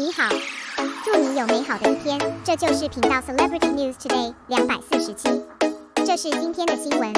你好，祝你有美好的一天。这就是频道 Celebrity News Today 两百四十七，这是今天的新闻。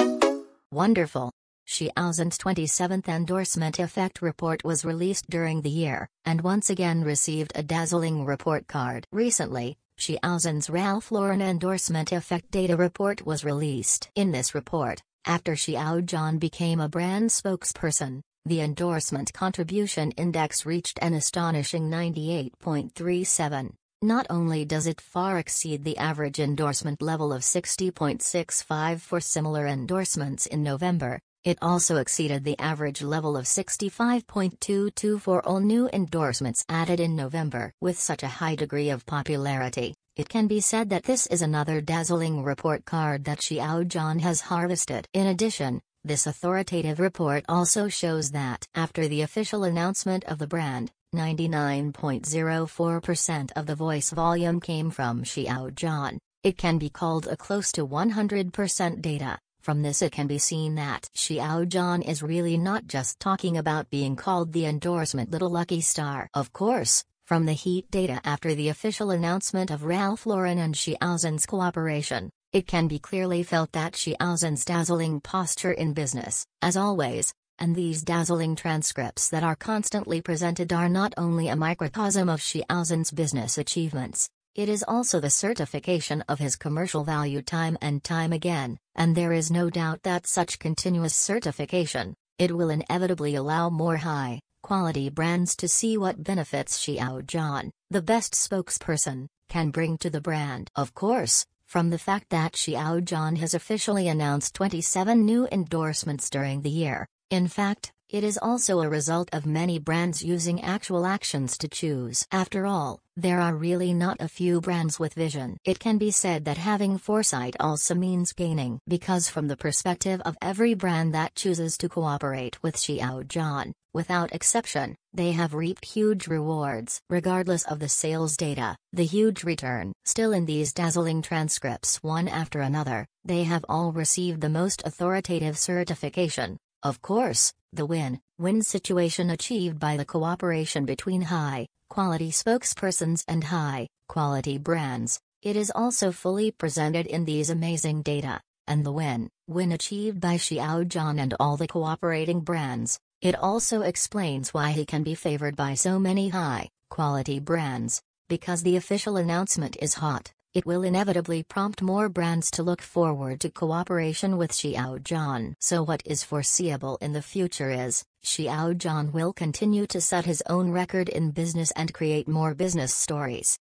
Wonderful. She twenty-seventh endorsement effect report was released during the year, and once again received a dazzling report card. Recently, She 2000's Ralph Lauren endorsement effect data report was released. In this report, after Xiao John became a brand spokesperson, the endorsement contribution index reached an astonishing 98.37. Not only does it far exceed the average endorsement level of 60.65 for similar endorsements in November, it also exceeded the average level of 65.22 for all new endorsements added in November. With such a high degree of popularity, it can be said that this is another dazzling report card that Xiao has harvested. In addition, this authoritative report also shows that after the official announcement of the brand, 99.04% of the voice volume came from Xiaojian. It can be called a close to 100% data. From this it can be seen that Xiaojian is really not just talking about being called the endorsement Little Lucky Star. Of course, from the heat data after the official announcement of Ralph Lauren and Xiaozin's cooperation, it can be clearly felt that Xi Alzen's dazzling posture in business, as always, and these dazzling transcripts that are constantly presented are not only a microcosm of Xi Alzen's business achievements, it is also the certification of his commercial value time and time again, and there is no doubt that such continuous certification, it will inevitably allow more high, quality brands to see what benefits Xiao John, the best spokesperson, can bring to the brand. Of course, from the fact that Xiao John has officially announced 27 new endorsements during the year. In fact, it is also a result of many brands using actual actions to choose. After all, there are really not a few brands with vision. It can be said that having foresight also means gaining. Because from the perspective of every brand that chooses to cooperate with Xiao John, Without exception, they have reaped huge rewards. Regardless of the sales data, the huge return, still in these dazzling transcripts one after another, they have all received the most authoritative certification. Of course, the win win situation achieved by the cooperation between high quality spokespersons and high quality brands. It is also fully presented in these amazing data, and the win win achieved by Xiaojian and all the cooperating brands it also explains why he can be favored by so many high quality brands, because the official announcement is hot, it will inevitably prompt more brands to look forward to cooperation with Xiaojian. So what is foreseeable in the future is, Xiaojian will continue to set his own record in business and create more business stories,